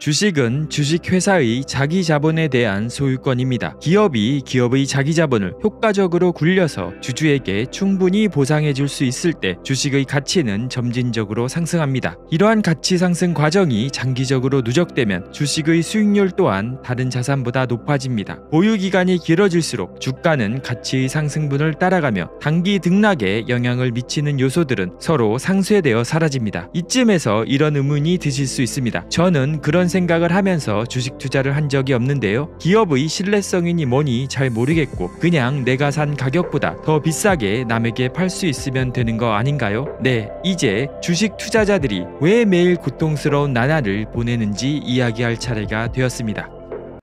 주식은 주식회사의 자기 자본에 대한 소유권입니다. 기업이 기업의 자기 자본을 효과적으로 굴려서 주주에게 충분히 보상해 줄 수 있을 때 주식의 가치는 점진적으로 상승합니다. 이러한 가치 상승 과정이 장기적으로 누적되면 주식의 수익률 또한 다른 자산보다 높아집니다. 보유 기간이 길어질수록 주가는 가치의 상승분을 따라가며 단기 등락에 영향을 미치는 요소들은 서로 상쇄되어 사라집니다. 이쯤에서 이런 의문이 드실 수 있습니다. 저는 그런 생각을 하면서 주식 투자를 한 적이 없는데요. 기업의 신뢰성이니 뭐니 잘 모르겠고 그냥 내가 산 가격보다 더 비싸게 남에게 팔 수 있으면 되는 거 아닌가요? 네, 이제 주식 투자자들이 왜 매일 고통스러운 나날을 보내는지 이야기할 차례가 되었습니다.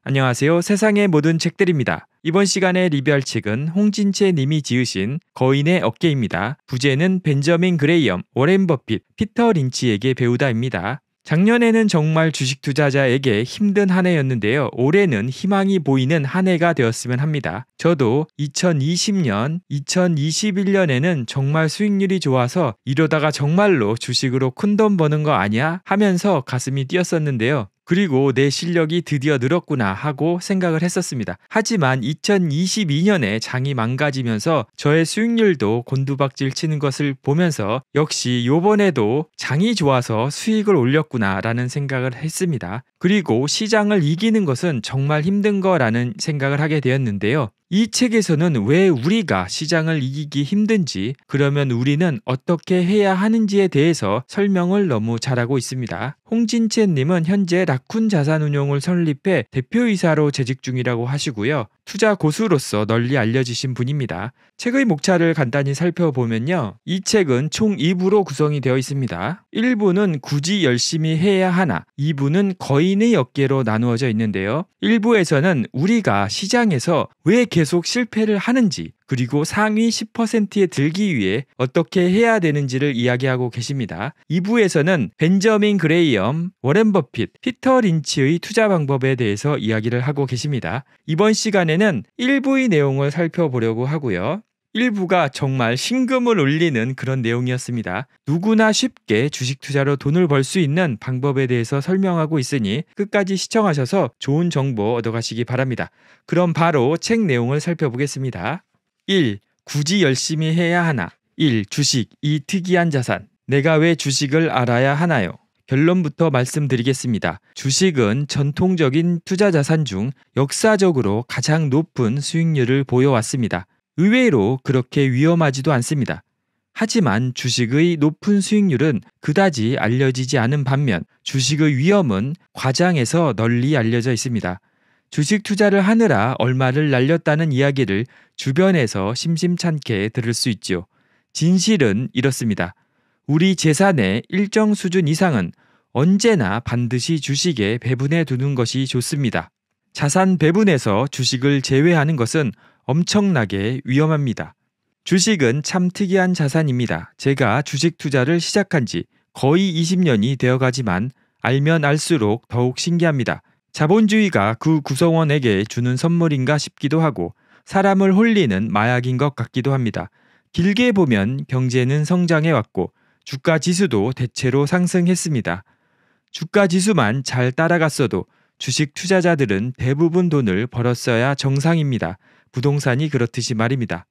안녕하세요. 세상의 모든 책들입니다. 이번 시간에 리뷰할 책은 홍진채 님이 지으신 거인의 어깨입니다. 부제는 벤저민 그레이엄, 워렌 버핏, 피터 린치에게 배우다입니다. 작년에는 정말 주식 투자자에게 힘든 한 해였는데요. 올해는 희망이 보이는 한 해가 되었으면 합니다. 저도 2020년, 2021년에는 정말 수익률이 좋아서 이러다가 정말로 주식으로 큰 돈 버는 거 아니야? 하면서 가슴이 뛰었었는데요. 그리고 내 실력이 드디어 늘었구나 하고 생각을 했었습니다. 하지만 2022년에 장이 망가지면서 저의 수익률도 곤두박질 치는 것을 보면서 역시 요번에도 장이 좋아서 수익을 올렸구나 라는 생각을 했습니다. 그리고 시장을 이기는 것은 정말 힘든 거라는 생각을 하게 되었는데요. 이 책에서는 왜 우리가 시장을 이기기 힘든지, 그러면 우리는 어떻게 해야 하는지에 대해서 설명을 너무 잘하고 있습니다. 홍진채님은 현재 라쿤 자산운용을 설립해 대표이사로 재직 중이라고 하시고요. 투자 고수로서 널리 알려지신 분입니다. 책의 목차를 간단히 살펴보면요. 이 책은 총 2부로 구성이 되어 있습니다. 1부는 굳이 열심히 해야 하나, 2부는 거인의 어깨로 나누어져 있는데요. 1부에서는 우리가 시장에서 왜 계속 실패를 하는지, 그리고 상위 10%에 들기 위해 어떻게 해야 되는지를 이야기하고 계십니다. 2부에서는 벤저민 그레이엄, 워렌 버핏, 피터 린치의 투자 방법에 대해서 이야기를 하고 계십니다. 이번 시간에는 1부의 내용을 살펴보려고 하고요. 1부가 정말 신금을 울리는 그런 내용이었습니다. 누구나 쉽게 주식 투자로 돈을 벌 수 있는 방법에 대해서 설명하고 있으니 끝까지 시청하셔서 좋은 정보 얻어가시기 바랍니다. 그럼 바로 책 내용을 살펴보겠습니다. 1. 굳이 열심히 해야 하나? 1. 주식, 이 특이한 자산. 내가 왜 주식을 알아야 하나요? 결론부터 말씀드리겠습니다. 주식은 전통적인 투자 자산 중 역사적으로 가장 높은 수익률을 보여왔습니다. 의외로 그렇게 위험하지도 않습니다. 하지만 주식의 높은 수익률은 그다지 알려지지 않은 반면 주식의 위험은 과장해서 널리 알려져 있습니다. 주식 투자를 하느라 얼마를 날렸다는 이야기를 주변에서 심심찮게 들을 수 있지요. 진실은 이렇습니다. 우리 재산의 일정 수준 이상은 언제나 반드시 주식에 배분해 두는 것이 좋습니다. 자산 배분에서 주식을 제외하는 것은 엄청나게 위험합니다. 주식은 참 특이한 자산입니다. 제가 주식 투자를 시작한 지 거의 20년이 되어 가지만 알면 알수록 더욱 신기합니다. 자본주의가 그 구성원에게 주는 선물인가 싶기도 하고 사람을 홀리는 마약인 것 같기도 합니다. 길게 보면 경제는 성장해왔고 주가 지수도 대체로 상승했습니다. 주가 지수만 잘 따라갔어도 주식 투자자들은 대부분 돈을 벌었어야 정상입니다. 부동산이 그렇듯이 말입니다.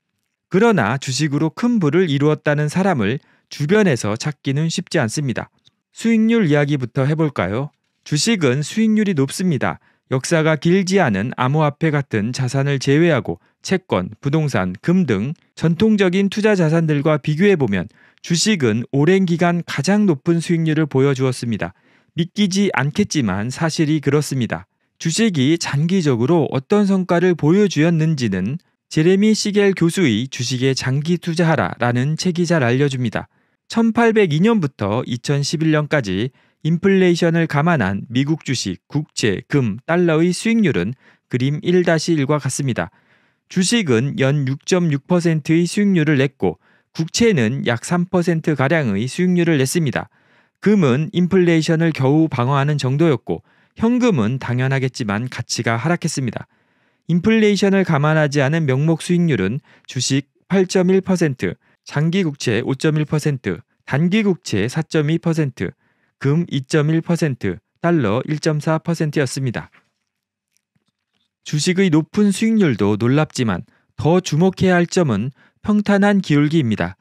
그러나 주식으로 큰 부를 이루었다는 사람을 주변에서 찾기는 쉽지 않습니다. 수익률 이야기부터 해볼까요? 주식은 수익률이 높습니다. 역사가 길지 않은 암호화폐 같은 자산을 제외하고 채권, 부동산, 금 등 전통적인 투자 자산들과 비교해 보면 주식은 오랜 기간 가장 높은 수익률을 보여주었습니다. 믿기지 않겠지만 사실이 그렇습니다. 주식이 장기적으로 어떤 성과를 보여주었는지는 제레미 시겔 교수의 주식에 장기 투자하라라는 책이 잘 알려줍니다. 1802년부터 2011년까지 인플레이션을 감안한 미국 주식, 국채, 금, 달러의 수익률은 그림 1-1과 같습니다. 주식은 연 6.6%의 수익률을 냈고 국채는 약 3%가량의 수익률을 냈습니다. 금은 인플레이션을 겨우 방어하는 정도였고 현금은 당연하겠지만 가치가 하락했습니다. 인플레이션을 감안하지 않은 명목 수익률은 주식 8.1%, 장기 국채 5.1%, 단기 국채 4.2%, 금 2.1%, 달러 1.4%였습니다. 주식의 높은 수익률도 놀랍지만 더 주목해야 할 점은 평탄한 기울기입니다.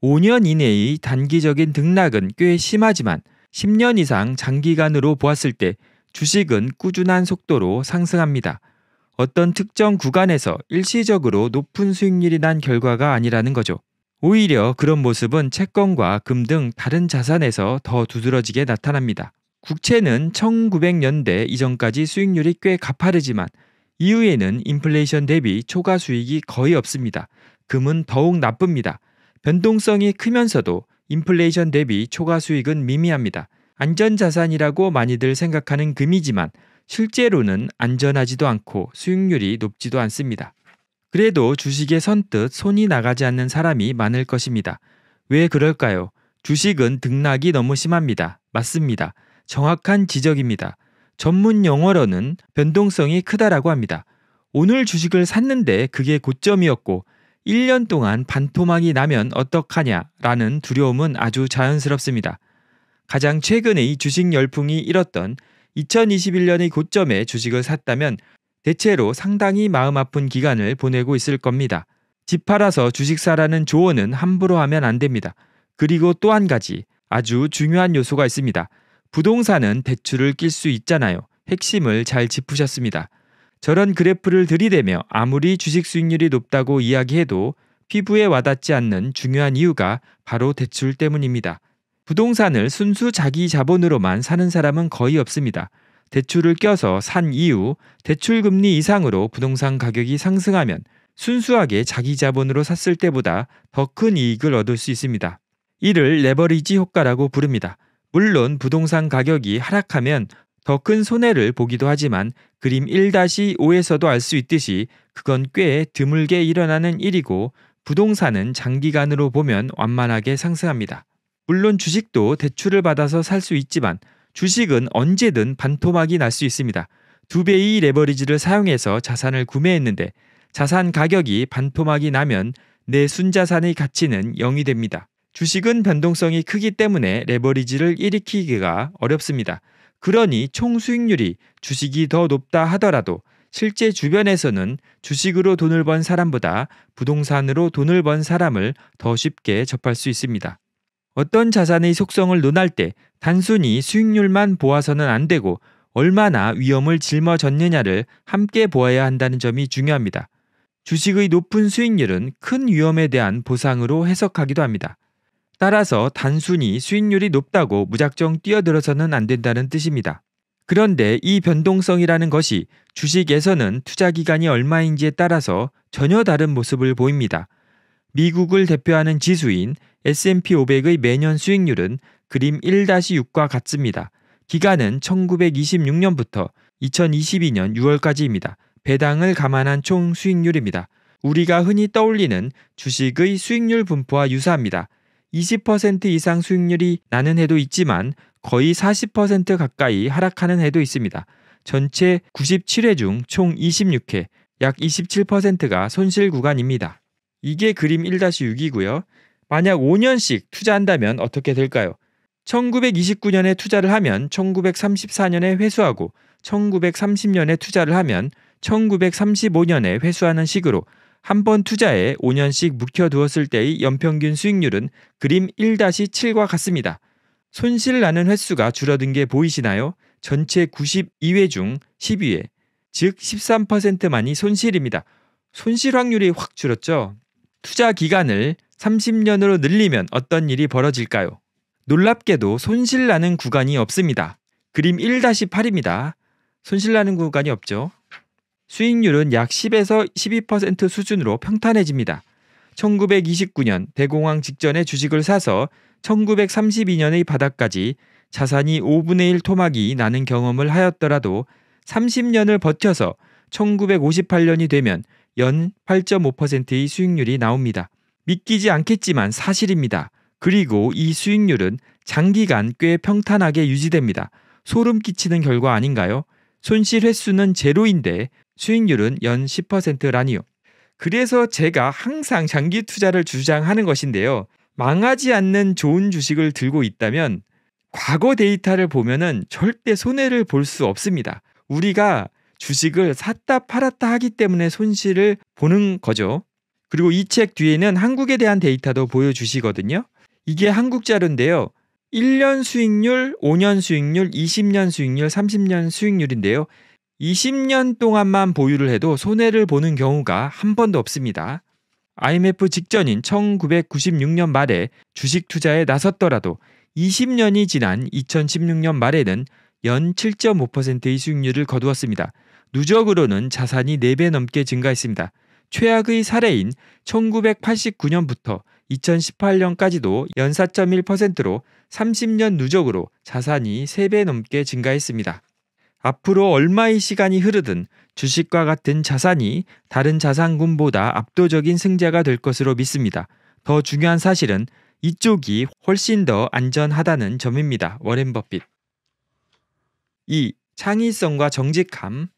5년 이내의 단기적인 등락은 꽤 심하지만 10년 이상 장기간으로 보았을 때 주식은 꾸준한 속도로 상승합니다. 어떤 특정 구간에서 일시적으로 높은 수익률이 난 결과가 아니라는 거죠. 오히려 그런 모습은 채권과 금 등 다른 자산에서 더 두드러지게 나타납니다. 국채는 1900년대 이전까지 수익률이 꽤 가파르지만 이후에는 인플레이션 대비 초과 수익이 거의 없습니다. 금은 더욱 나쁩니다. 변동성이 크면서도 인플레이션 대비 초과 수익은 미미합니다. 안전자산이라고 많이들 생각하는 금이지만 실제로는 안전하지도 않고 수익률이 높지도 않습니다. 그래도 주식에 선뜻 손이 나가지 않는 사람이 많을 것입니다. 왜 그럴까요? 주식은 등락이 너무 심합니다. 맞습니다. 정확한 지적입니다. 전문 용어로는 변동성이 크다라고 합니다. 오늘 주식을 샀는데 그게 고점이었고 1년 동안 반토막이 나면 어떡하냐라는 두려움은 아주 자연스럽습니다. 가장 최근의 주식 열풍이 일었던 2021년의 고점에 주식을 샀다면 대체로 상당히 마음 아픈 기간을 보내고 있을 겁니다. 집 팔아서 주식 사라는 조언은 함부로 하면 안 됩니다. 그리고 또 한 가지 아주 중요한 요소가 있습니다. 부동산은 대출을 낄 수 있잖아요. 핵심을 잘 짚으셨습니다. 저런 그래프를 들이대며 아무리 주식 수익률이 높다고 이야기해도 피부에 와닿지 않는 중요한 이유가 바로 대출 때문입니다. 부동산을 순수 자기 자본으로만 사는 사람은 거의 없습니다. 대출을 껴서 산 이후 대출 금리 이상으로 부동산 가격이 상승하면 순수하게 자기 자본으로 샀을 때보다 더 큰 이익을 얻을 수 있습니다. 이를 레버리지 효과라고 부릅니다. 물론 부동산 가격이 하락하면 더 큰 손해를 보기도 하지만 그림 1-5에서도 알 수 있듯이 그건 꽤 드물게 일어나는 일이고 부동산은 장기간으로 보면 완만하게 상승합니다. 물론 주식도 대출을 받아서 살 수 있지만 주식은 언제든 반토막이 날 수 있습니다. 두 배의 레버리지를 사용해서 자산을 구매했는데 자산 가격이 반토막이 나면 내 순자산의 가치는 0이 됩니다. 주식은 변동성이 크기 때문에 레버리지를 일으키기가 어렵습니다. 그러니 총 수익률이 주식이 더 높다 하더라도 실제 주변에서는 주식으로 돈을 번 사람보다 부동산으로 돈을 번 사람을 더 쉽게 접할 수 있습니다. 어떤 자산의 속성을 논할 때 단순히 수익률만 보아서는 안 되고 얼마나 위험을 짊어졌느냐를 함께 보아야 한다는 점이 중요합니다. 주식의 높은 수익률은 큰 위험에 대한 보상으로 해석하기도 합니다. 따라서 단순히 수익률이 높다고 무작정 뛰어들어서는 안 된다는 뜻입니다. 그런데 이 변동성이라는 것이 주식에서는 투자 기간이 얼마인지에 따라서 전혀 다른 모습을 보입니다. 미국을 대표하는 지수인 S&P 500의 매년 수익률은 그림 1-6과 같습니다. 기간은 1926년부터 2022년 6월까지입니다. 배당을 감안한 총 수익률입니다. 우리가 흔히 떠올리는 주식의 수익률 분포와 유사합니다. 20% 이상 수익률이 나는 해도 있지만 거의 40% 가까이 하락하는 해도 있습니다. 전체 97회 중 총 26회, 약 27%가 손실 구간입니다. 이게 그림 1-6이고요. 만약 5년씩 투자한다면 어떻게 될까요? 1929년에 투자를 하면 1934년에 회수하고 1930년에 투자를 하면 1935년에 회수하는 식으로 한 번 투자에 5년씩 묵혀두었을 때의 연평균 수익률은 그림 1-7과 같습니다. 손실 나는 횟수가 줄어든 게 보이시나요? 전체 92회 중 10회, 즉 13%만이 손실입니다. 손실 확률이 확 줄었죠. 투자 기간을 30년으로 늘리면 어떤 일이 벌어질까요? 놀랍게도 손실나는 구간이 없습니다. 그림 1-8입니다. 손실나는 구간이 없죠. 수익률은 약 10에서 12% 수준으로 평탄해집니다. 1929년 대공황 직전에 주식을 사서 1932년의 바닥까지 자산이 5분의 1 토막이 나는 경험을 하였더라도 30년을 버텨서 1958년이 되면 연 8.5%의 수익률이 나옵니다. 믿기지 않겠지만 사실입니다. 그리고 이 수익률은 장기간 꽤 평탄하게 유지됩니다. 소름 끼치는 결과 아닌가요? 손실 횟수는 제로인데 수익률은 연 10%라니요. 그래서 제가 항상 장기 투자를 주장하는 것인데요. 망하지 않는 좋은 주식을 들고 있다면 과거 데이터를 보면은 절대 손해를 볼 수 없습니다. 우리가 주식을 샀다 팔았다 하기 때문에 손실을 보는 거죠. 그리고 이 책 뒤에는 한국에 대한 데이터도 보여주시거든요. 이게 한국 자료인데요. 1년 수익률, 5년 수익률, 20년 수익률, 30년 수익률인데요. 20년 동안만 보유를 해도 손해를 보는 경우가 한 번도 없습니다. IMF 직전인 1996년 말에 주식 투자에 나섰더라도 20년이 지난 2016년 말에는 연 7.5%의 수익률을 거두었습니다. 누적으로는 자산이 4배 넘게 증가했습니다. 최악의 사례인 1989년부터 2018년까지도 연 4.1%로 30년 누적으로 자산이 3배 넘게 증가했습니다. 앞으로 얼마의 시간이 흐르든 주식과 같은 자산이 다른 자산군보다 압도적인 승자가 될 것으로 믿습니다. 더 중요한 사실은 이쪽이 훨씬 더 안전하다는 점입니다. 워렌 버핏. 2. 창의성과 정직함.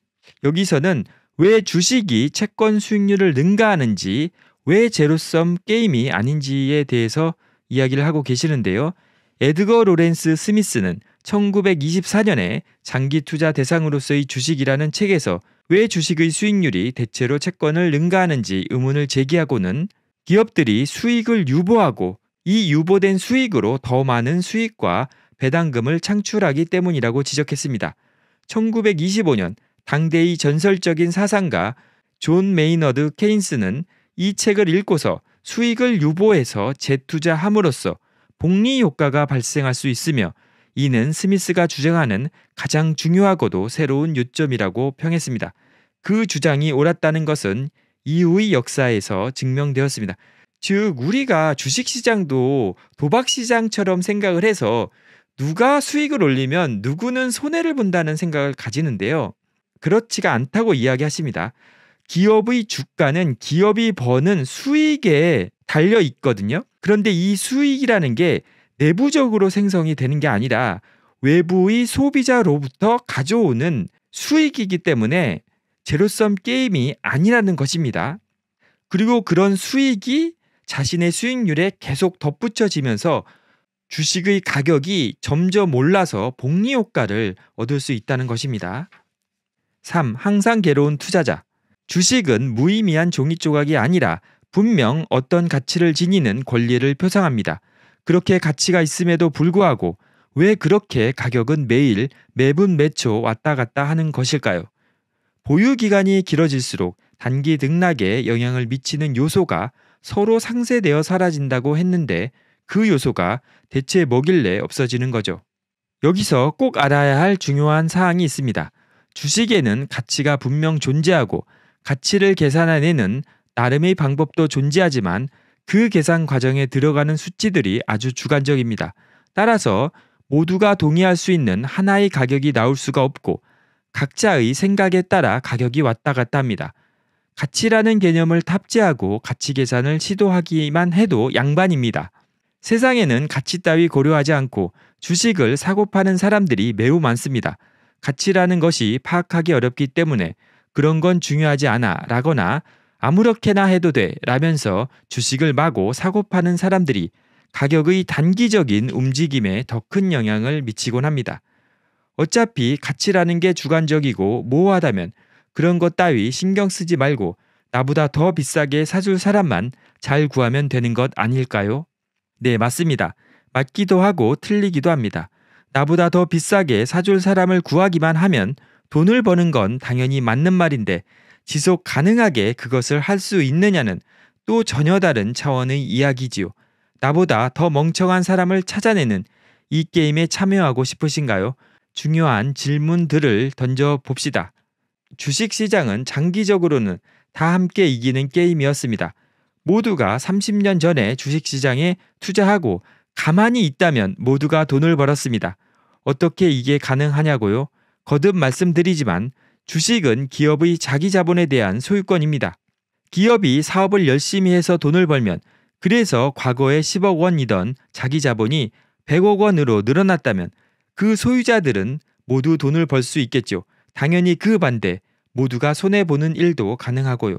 여기서는 왜 주식이 채권 수익률을 능가하는지, 왜 제로섬 게임이 아닌지에 대해서 이야기를 하고 계시는데요. 에드거 로렌스 스미스는 1924년에 장기 투자 대상으로서의 주식이라는 책에서 왜 주식의 수익률이 대체로 채권을 능가하는지 의문을 제기하고는 기업들이 수익을 유보하고 이 유보된 수익으로 더 많은 수익과 배당금을 창출하기 때문이라고 지적했습니다. 1925년 당대의 전설적인 사상가 존 메이너드 케인스는 이 책을 읽고서 수익을 유보해서 재투자함으로써 복리 효과가 발생할 수 있으며 이는 스미스가 주장하는 가장 중요하고도 새로운 요점이라고 평했습니다. 그 주장이 옳았다는 것은 이후의 역사에서 증명되었습니다. 즉, 우리가 주식시장도 도박시장처럼 생각을 해서 누가 수익을 올리면 누구는 손해를 본다는 생각을 가지는데요. 그렇지가 않다고 이야기하십니다. 기업의 주가는 기업이 버는 수익에 달려 있거든요. 그런데 이 수익이라는 게 내부적으로 생성이 되는 게 아니라 외부의 소비자로부터 가져오는 수익이기 때문에 제로섬 게임이 아니라는 것입니다. 그리고 그런 수익이 자신의 수익률에 계속 덧붙여지면서 주식의 가격이 점점 올라서 복리 효과를 얻을 수 있다는 것입니다. 3. 항상 괴로운 투자자. 주식은 무의미한 종이 조각이 아니라 분명 어떤 가치를 지니는 권리를 표상합니다. 그렇게 가치가 있음에도 불구하고 왜 그렇게 가격은 매일 매분 매초 왔다 갔다 하는 것일까요? 보유 기간이 길어질수록 단기 등락에 영향을 미치는 요소가 서로 상쇄되어 사라진다고 했는데 그 요소가 대체 뭐길래 없어지는 거죠. 여기서 꼭 알아야 할 중요한 사항이 있습니다. 주식에는 가치가 분명 존재하고 가치를 계산해내는 나름의 방법도 존재하지만 그 계산 과정에 들어가는 수치들이 아주 주관적입니다. 따라서 모두가 동의할 수 있는 하나의 가격이 나올 수가 없고 각자의 생각에 따라 가격이 왔다 갔다 합니다. 가치라는 개념을 탑재하고 가치 계산을 시도하기만 해도 양반입니다. 세상에는 가치 따위 고려하지 않고 주식을 사고 파는 사람들이 매우 많습니다. 가치라는 것이 파악하기 어렵기 때문에 그런 건 중요하지 않아 라거나 아무렇게나 해도 돼 라면서 주식을 마고 사고 파는 사람들이 가격의 단기적인 움직임에 더 큰 영향을 미치곤 합니다. 어차피 가치라는 게 주관적이고 모호하다면 그런 것 따위 신경 쓰지 말고 나보다 더 비싸게 사줄 사람만 잘 구하면 되는 것 아닐까요? 네, 맞습니다. 맞기도 하고 틀리기도 합니다. 나보다 더 비싸게 사줄 사람을 구하기만 하면 돈을 버는 건 당연히 맞는 말인데 지속 가능하게 그것을 할 수 있느냐는 또 전혀 다른 차원의 이야기지요. 나보다 더 멍청한 사람을 찾아내는 이 게임에 참여하고 싶으신가요? 중요한 질문들을 던져 봅시다. 주식 시장은 장기적으로는 다 함께 이기는 게임이었습니다. 모두가 30년 전에 주식 시장에 투자하고 가만히 있다면 모두가 돈을 벌었습니다. 어떻게 이게 가능하냐고요? 거듭 말씀드리지만 주식은 기업의 자기 자본에 대한 소유권입니다. 기업이 사업을 열심히 해서 돈을 벌면 그래서 과거에 10억 원이던 자기 자본이 100억 원으로 늘어났다면 그 소유자들은 모두 돈을 벌 수 있겠죠. 당연히 그 반대 모두가 손해보는 일도 가능하고요.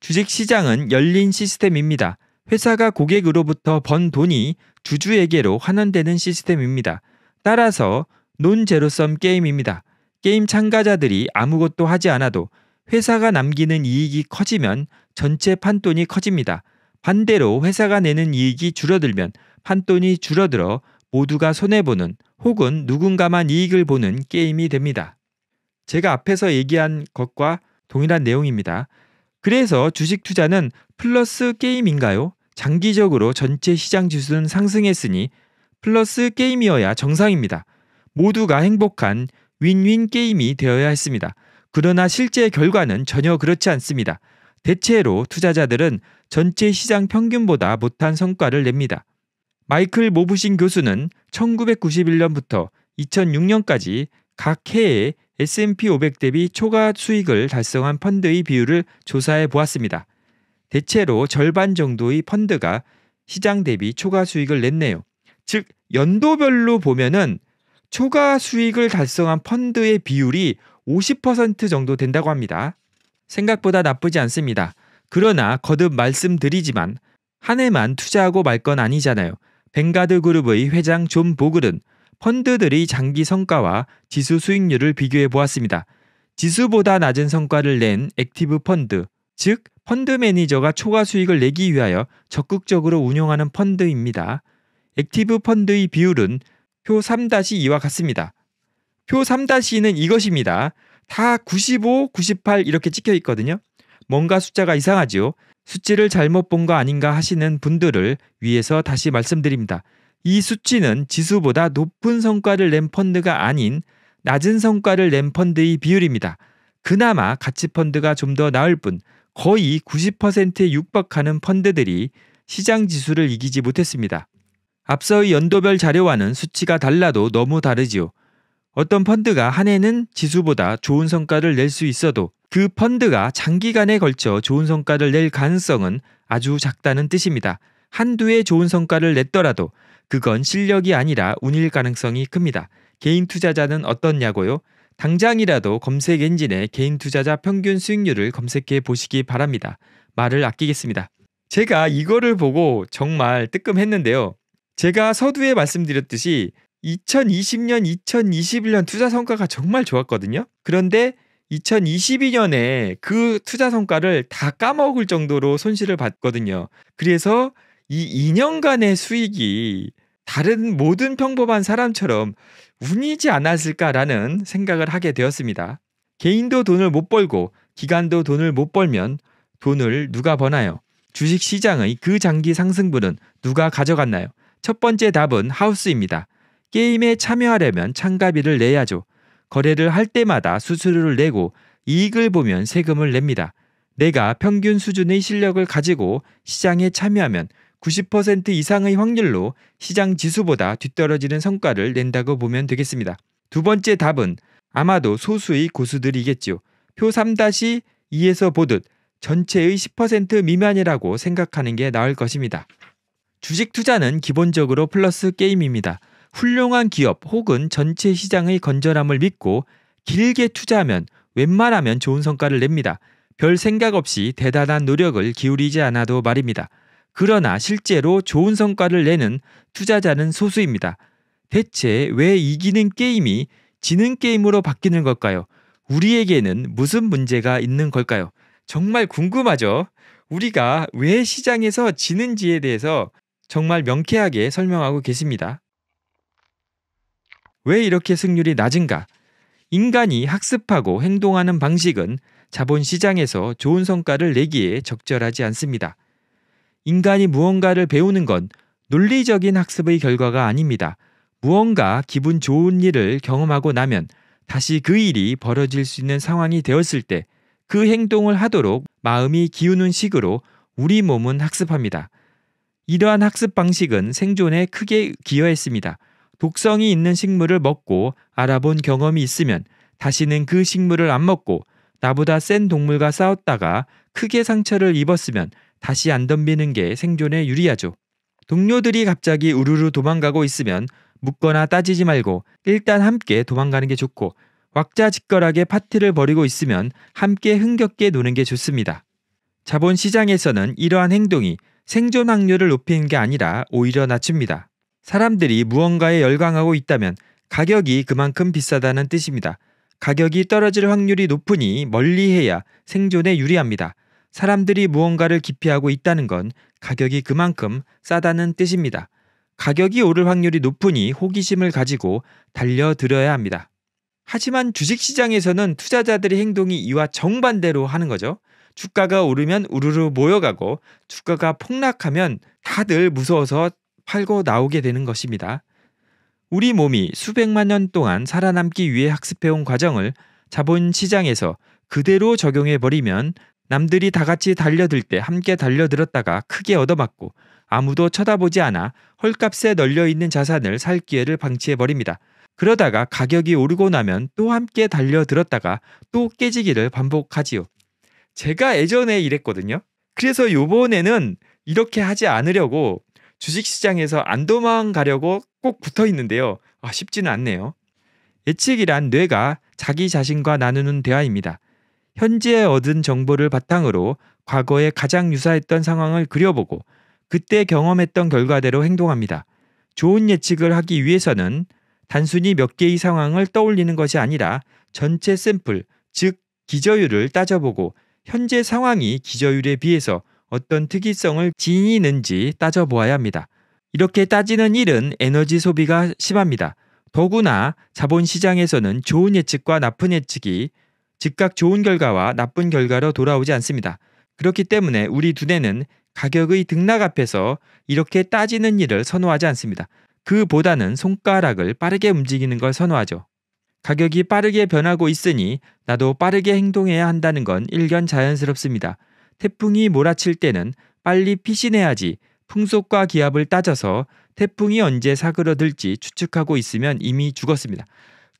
주식 시장은 열린 시스템입니다. 회사가 고객으로부터 번 돈이 주주에게로 환원되는 시스템입니다. 따라서 논제로섬 게임입니다. 게임 참가자들이 아무것도 하지 않아도 회사가 남기는 이익이 커지면 전체 판돈이 커집니다. 반대로 회사가 내는 이익이 줄어들면 판돈이 줄어들어 모두가 손해보는 혹은 누군가만 이익을 보는 게임이 됩니다. 제가 앞에서 얘기한 것과 동일한 내용입니다. 그래서 주식 투자는 플러스 게임인가요? 장기적으로 전체 시장 지수는 상승했으니 플러스 게임이어야 정상입니다. 모두가 행복한 윈윈 게임이 되어야 했습니다. 그러나 실제 결과는 전혀 그렇지 않습니다. 대체로 투자자들은 전체 시장 평균보다 못한 성과를 냅니다. 마이클 모부신 교수는 1991년부터 2006년까지 각 해에 S&P 500 대비 초과 수익을 달성한 펀드의 비율을 조사해 보았습니다. 대체로 절반 정도의 펀드가 시장 대비 초과 수익을 냈네요. 즉 연도별로 보면은 초과 수익을 달성한 펀드의 비율이 50% 정도 된다고 합니다. 생각보다 나쁘지 않습니다. 그러나 거듭 말씀드리지만 한 해만 투자하고 말 건 아니잖아요. 벵가드 그룹의 회장 존 보글은 펀드들의 장기 성과와 지수 수익률을 비교해 보았습니다. 지수보다 낮은 성과를 낸 액티브 펀드, 즉 펀드 매니저가 초과 수익을 내기 위하여 적극적으로 운용하는 펀드입니다. 액티브 펀드의 비율은 표 3-2와 같습니다. 표 3-2는 이것입니다. 다 95, 98 이렇게 찍혀 있거든요. 뭔가 숫자가 이상하지요. 수치를 잘못 본 거 아닌가 하시는 분들을 위해서 다시 말씀드립니다. 이 수치는 지수보다 높은 성과를 낸 펀드가 아닌 낮은 성과를 낸 펀드의 비율입니다. 그나마 가치 펀드가 좀 더 나을 뿐 거의 90%에 육박하는 펀드들이 시장 지수를 이기지 못했습니다. 앞서의 연도별 자료와는 수치가 달라도 너무 다르지요. 어떤 펀드가 한 해는 지수보다 좋은 성과를 낼 수 있어도 그 펀드가 장기간에 걸쳐 좋은 성과를 낼 가능성은 아주 작다는 뜻입니다. 한두 해 좋은 성과를 냈더라도 그건 실력이 아니라 운일 가능성이 큽니다. 개인 투자자는 어떻냐고요? 당장이라도 검색 엔진에 개인 투자자 평균 수익률을 검색해 보시기 바랍니다. 말을 아끼겠습니다. 제가 이거를 보고 정말 뜨끔했는데요. 제가 서두에 말씀드렸듯이 2020년, 2021년 투자 성과가 정말 좋았거든요. 그런데 2022년에 그 투자 성과를 다 까먹을 정도로 손실을 봤거든요. 그래서 이 2년간의 수익이 다른 모든 평범한 사람처럼 운이지 않았을까라는 생각을 하게 되었습니다. 개인도 돈을 못 벌고 기관도 돈을 못 벌면 돈을 누가 버나요? 주식 시장의 그 장기 상승분은 누가 가져갔나요? 첫 번째 답은 하우스입니다. 게임에 참여하려면 참가비를 내야죠. 거래를 할 때마다 수수료를 내고 이익을 보면 세금을 냅니다. 내가 평균 수준의 실력을 가지고 시장에 참여하면 90% 이상의 확률로 시장 지수보다 뒤떨어지는 성과를 낸다고 보면 되겠습니다. 두 번째 답은 아마도 소수의 고수들이겠지요. 표 3-2에서 보듯 전체의 10% 미만이라고 생각하는 게 나을 것입니다. 주식 투자는 기본적으로 플러스 게임입니다. 훌륭한 기업 혹은 전체 시장의 건전함을 믿고 길게 투자하면 웬만하면 좋은 성과를 냅니다. 별 생각 없이 대단한 노력을 기울이지 않아도 말입니다. 그러나 실제로 좋은 성과를 내는 투자자는 소수입니다. 대체 왜 이기는 게임이 지는 게임으로 바뀌는 걸까요? 우리에게는 무슨 문제가 있는 걸까요? 정말 궁금하죠? 우리가 왜 시장에서 지는지에 대해서 정말 명쾌하게 설명하고 계십니다. 왜 이렇게 승률이 낮은가? 인간이 학습하고 행동하는 방식은 자본 시장에서 좋은 성과를 내기에 적절하지 않습니다. 인간이 무언가를 배우는 건 논리적인 학습의 결과가 아닙니다. 무언가 기분 좋은 일을 경험하고 나면 다시 그 일이 벌어질 수 있는 상황이 되었을 때 그 행동을 하도록 마음이 기우는 식으로 우리 몸은 학습합니다. 이러한 학습 방식은 생존에 크게 기여했습니다. 독성이 있는 식물을 먹고 알아본 경험이 있으면 다시는 그 식물을 안 먹고 나보다 센 동물과 싸웠다가 크게 상처를 입었으면 다시 안 덤비는 게 생존에 유리하죠. 동료들이 갑자기 우르르 도망가고 있으면 묻거나 따지지 말고 일단 함께 도망가는 게 좋고 왁자지껄하게 파티를 벌이고 있으면 함께 흥겹게 노는 게 좋습니다. 자본 시장에서는 이러한 행동이 생존 확률을 높이는 게 아니라 오히려 낮춥니다. 사람들이 무언가에 열광하고 있다면 가격이 그만큼 비싸다는 뜻입니다. 가격이 떨어질 확률이 높으니 멀리 해야 생존에 유리합니다. 사람들이 무언가를 기피하고 있다는 건 가격이 그만큼 싸다는 뜻입니다. 가격이 오를 확률이 높으니 호기심을 가지고 달려들어야 합니다. 하지만 주식시장에서는 투자자들의 행동이 이와 정반대로 하는 거죠. 주가가 오르면 우르르 모여가고 주가가 폭락하면 다들 무서워서 팔고 나오게 되는 것입니다. 우리 몸이 수백만 년 동안 살아남기 위해 학습해온 과정을 자본시장에서 그대로 적용해버리면 남들이 다 같이 달려들 때 함께 달려들었다가 크게 얻어맞고 아무도 쳐다보지 않아 헐값에 널려 있는 자산을 살 기회를 방치해버립니다. 그러다가 가격이 오르고 나면 또 함께 달려들었다가 또 깨지기를 반복하지요. 제가 예전에 이랬거든요. 그래서 요번에는 이렇게 하지 않으려고 주식시장에서 안 도망가려고 꼭 붙어 있는데요. 아, 쉽지는 않네요. 예측이란 뇌가 자기 자신과 나누는 대화입니다. 현지에 얻은 정보를 바탕으로 과거에 가장 유사했던 상황을 그려보고 그때 경험했던 결과대로 행동합니다. 좋은 예측을 하기 위해서는 단순히 몇 개의 상황을 떠올리는 것이 아니라 전체 샘플, 즉 기저율을 따져보고 현재 상황이 기저율에 비해서 어떤 특이성을 지니는지 따져보아야 합니다. 이렇게 따지는 일은 에너지 소비가 심합니다. 더구나 자본시장에서는 좋은 예측과 나쁜 예측이 즉각 좋은 결과와 나쁜 결과로 돌아오지 않습니다. 그렇기 때문에 우리 두뇌는 가격의 등락 앞에서 이렇게 따지는 일을 선호하지 않습니다. 그보다는 손가락을 빠르게 움직이는 걸 선호하죠. 가격이 빠르게 변하고 있으니 나도 빠르게 행동해야 한다는 건 일견 자연스럽습니다. 태풍이 몰아칠 때는 빨리 피신해야지 풍속과 기압을 따져서 태풍이 언제 사그러들지 추측하고 있으면 이미 죽었습니다.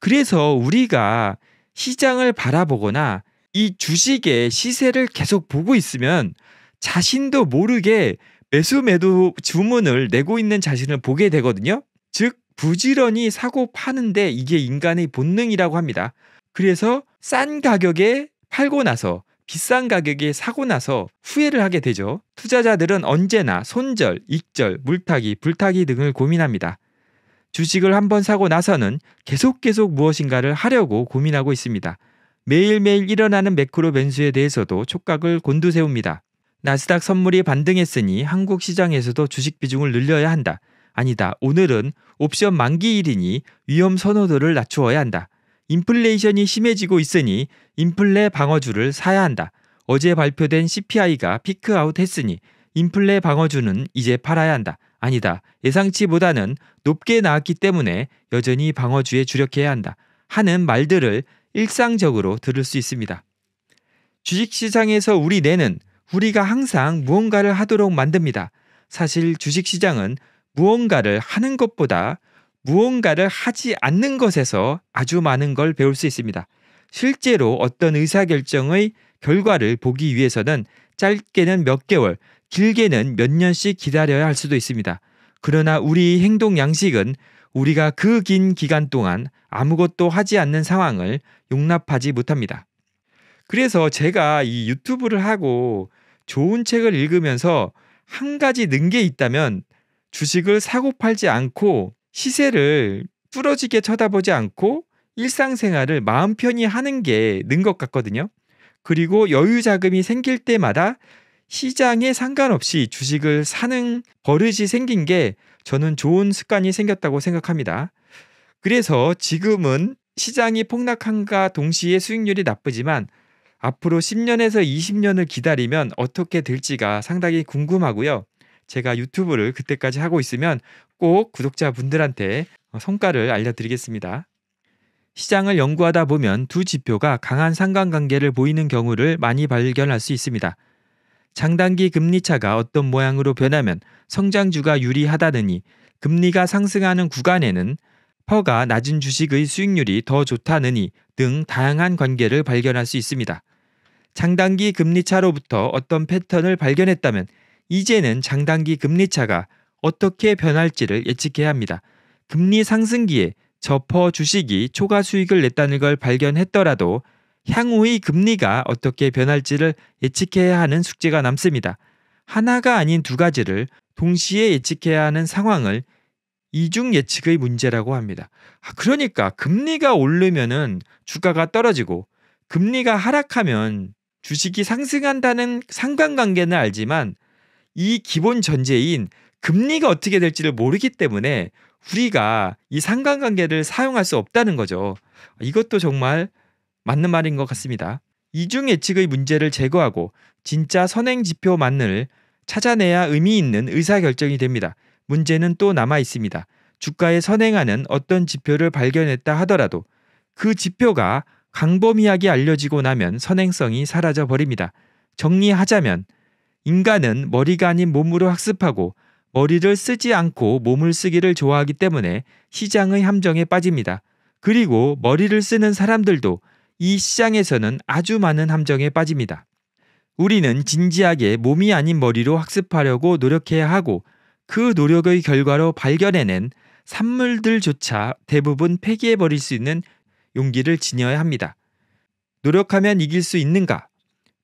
그래서 우리가 시장을 바라보거나 이 주식의 시세를 계속 보고 있으면 자신도 모르게 매수 매도 주문을 내고 있는 자신을 보게 되거든요. 즉 부지런히 사고 파는데 이게 인간의 본능이라고 합니다. 그래서 싼 가격에 팔고 나서 비싼 가격에 사고 나서 후회를 하게 되죠. 투자자들은 언제나 손절, 익절, 물타기, 불타기 등을 고민합니다. 주식을 한 번 사고 나서는 계속 계속 무엇인가를 하려고 고민하고 있습니다. 매일매일 일어나는 매크로 변수에 대해서도 촉각을 곤두세웁니다. 나스닥 선물이 반등했으니 한국 시장에서도 주식 비중을 늘려야 한다. 아니다. 오늘은 옵션 만기일이니 위험 선호도를 낮추어야 한다. 인플레이션이 심해지고 있으니 인플레 방어주를 사야 한다. 어제 발표된 CPI가 피크아웃 했으니 인플레 방어주는 이제 팔아야 한다. 아니다. 예상치보다는 높게 나왔기 때문에 여전히 방어주에 주력해야 한다. 하는 말들을 일상적으로 들을 수 있습니다. 주식시장에서 우리 뇌는 우리가 항상 무언가를 하도록 만듭니다. 사실 주식시장은 무언가를 하는 것보다 무언가를 하지 않는 것에서 아주 많은 걸 배울 수 있습니다. 실제로 어떤 의사결정의 결과를 보기 위해서는 짧게는 몇 개월, 길게는 몇 년씩 기다려야 할 수도 있습니다. 그러나 우리 행동 양식은 우리가 그 긴 기간 동안 아무것도 하지 않는 상황을 용납하지 못합니다. 그래서 제가 이 유튜브를 하고 좋은 책을 읽으면서 한 가지 는 게 있다면 주식을 사고 팔지 않고 시세를 뚫러지게 쳐다보지 않고 일상생활을 마음 편히 하는 게 는 것 같거든요. 그리고 여유 자금이 생길 때마다 시장에 상관없이 주식을 사는 버릇이 생긴 게 저는 좋은 습관이 생겼다고 생각합니다. 그래서 지금은 시장이 폭락한가 동시에 수익률이 나쁘지만 앞으로 10년에서 20년을 기다리면 어떻게 될지가 상당히 궁금하고요. 제가 유튜브를 그때까지 하고 있으면 꼭 구독자분들한테 성과를 알려드리겠습니다. 시장을 연구하다 보면 두 지표가 강한 상관관계를 보이는 경우를 많이 발견할 수 있습니다. 장단기 금리차가 어떤 모양으로 변하면 성장주가 유리하다느니 금리가 상승하는 구간에는 퍼가 낮은 주식의 수익률이 더 좋다느니 등 다양한 관계를 발견할 수 있습니다. 장단기 금리차로부터 어떤 패턴을 발견했다면 이제는 장단기 금리차가 어떻게 변할지를 예측해야 합니다. 금리 상승기에 저퍼 주식이 초과 수익을 냈다는 걸 발견했더라도 향후의 금리가 어떻게 변할지를 예측해야 하는 숙제가 남습니다. 하나가 아닌 두 가지를 동시에 예측해야 하는 상황을 이중 예측의 문제라고 합니다. 아, 그러니까 금리가 오르면은 주가가 떨어지고 금리가 하락하면 주식이 상승한다는 상관관계는 알지만 이 기본 전제인 금리가 어떻게 될지를 모르기 때문에 우리가 이 상관관계를 사용할 수 없다는 거죠. 이것도 정말 맞는 말인 것 같습니다. 이중 예측의 문제를 제거하고 진짜 선행 지표만을 찾아내야 의미 있는 의사 결정이 됩니다. 문제는 또 남아 있습니다. 주가에 선행하는 어떤 지표를 발견했다 하더라도 그 지표가 강범위하게 알려지고 나면 선행성이 사라져 버립니다. 정리하자면 인간은 머리가 아닌 몸으로 학습하고 머리를 쓰지 않고 몸을 쓰기를 좋아하기 때문에 시장의 함정에 빠집니다. 그리고 머리를 쓰는 사람들도 이 시장에서는 아주 많은 함정에 빠집니다. 우리는 진지하게 몸이 아닌 머리로 학습하려고 노력해야 하고 그 노력의 결과로 발견해낸 산물들조차 대부분 폐기해버릴 수 있는 용기를 지녀야 합니다. 노력하면 이길 수 있는가?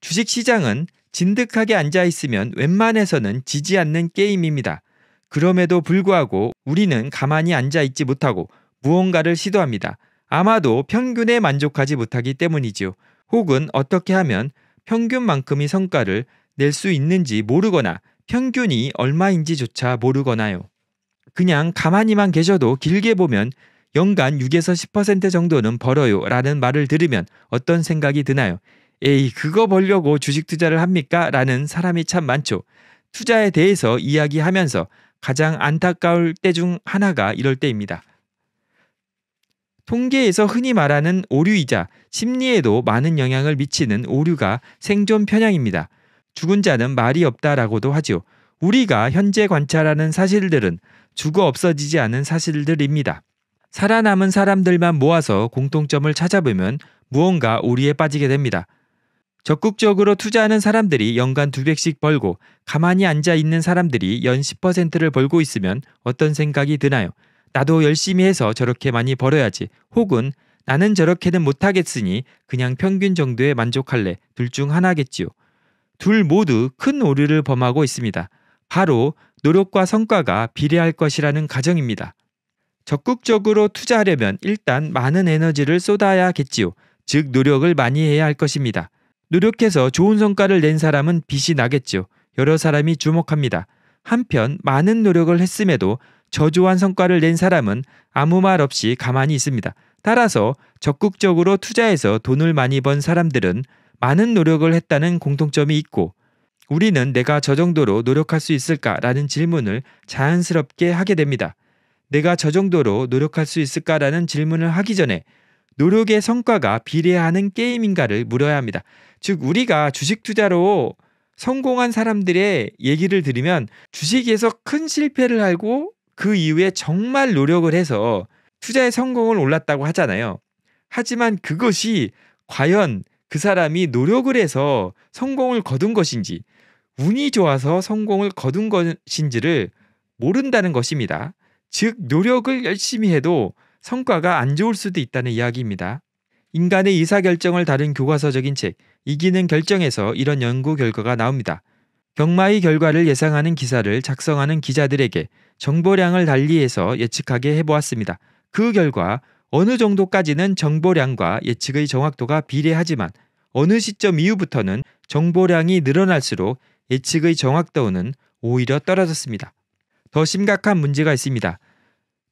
주식 시장은 진득하게 앉아있으면 웬만해서는 지지 않는 게임입니다. 그럼에도 불구하고 우리는 가만히 앉아있지 못하고 무언가를 시도합니다. 아마도 평균에 만족하지 못하기 때문이지요. 혹은 어떻게 하면 평균만큼의 성과를 낼 수 있는지 모르거나 평균이 얼마인지조차 모르거나요. 그냥 가만히만 계셔도 길게 보면 연간 6에서 10% 정도는 벌어요 라는 말을 들으면 어떤 생각이 드나요? 에이, 그거 벌려고 주식 투자를 합니까? 라는 사람이 참 많죠. 투자에 대해서 이야기하면서 가장 안타까울 때 중 하나가 이럴 때입니다. 통계에서 흔히 말하는 오류이자 심리에도 많은 영향을 미치는 오류가 생존 편향입니다. 죽은 자는 말이 없다라고도 하죠 우리가 현재 관찰하는 사실들은 죽어 없어지지 않은 사실들입니다. 살아남은 사람들만 모아서 공통점을 찾아보면 무언가 오류에 빠지게 됩니다. 적극적으로 투자하는 사람들이 연간 200씩 벌고 가만히 앉아 있는 사람들이 연 10%를 벌고 있으면 어떤 생각이 드나요? 나도 열심히 해서 저렇게 많이 벌어야지 혹은 나는 저렇게는 못하겠으니 그냥 평균 정도에 만족할래 둘 중 하나겠지요. 둘 모두 큰 오류를 범하고 있습니다. 바로 노력과 성과가 비례할 것이라는 가정입니다. 적극적으로 투자하려면 일단 많은 에너지를 쏟아야겠지요. 즉 노력을 많이 해야 할 것입니다. 노력해서 좋은 성과를 낸 사람은 빛이 나겠지요. 여러 사람이 주목합니다. 한편 많은 노력을 했음에도 저조한 성과를 낸 사람은 아무 말 없이 가만히 있습니다. 따라서 적극적으로 투자해서 돈을 많이 번 사람들은 많은 노력을 했다는 공통점이 있고 우리는 내가 저 정도로 노력할 수 있을까라는 질문을 자연스럽게 하게 됩니다. 내가 저 정도로 노력할 수 있을까라는 질문을 하기 전에 노력의 성과가 비례하는 게임인가를 물어야 합니다. 즉, 우리가 주식 투자로 성공한 사람들의 얘기를 들으면 주식에서 큰 실패를 알고 그 이후에 정말 노력을 해서 투자의 성공을 올랐다고 하잖아요. 하지만 그것이 과연 그 사람이 노력을 해서 성공을 거둔 것인지 운이 좋아서 성공을 거둔 것인지를 모른다는 것입니다. 즉, 노력을 열심히 해도 성과가 안 좋을 수도 있다는 이야기입니다. 인간의 의사결정을 다룬 교과서적인 책, 이기는 결정에서 이런 연구 결과가 나옵니다. 경마의 결과를 예상하는 기사를 작성하는 기자들에게 정보량을 달리해서 예측하게 해보았습니다. 그 결과 어느 정도까지는 정보량과 예측의 정확도가 비례하지만 어느 시점 이후부터는 정보량이 늘어날수록 예측의 정확도는 오히려 떨어졌습니다. 더 심각한 문제가 있습니다.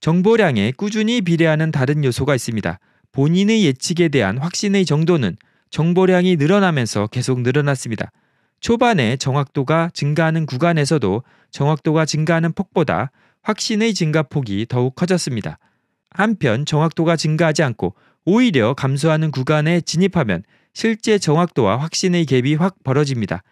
정보량에 꾸준히 비례하는 다른 요소가 있습니다. 본인의 예측에 대한 확신의 정도는 정보량이 늘어나면서 계속 늘어났습니다. 초반에 정확도가 증가하는 구간에서도 정확도가 증가하는 폭보다 확신의 증가폭이 더욱 커졌습니다. 한편 정확도가 증가하지 않고 오히려 감소하는 구간에 진입하면 실제 정확도와 확신의 갭이 확 벌어집니다.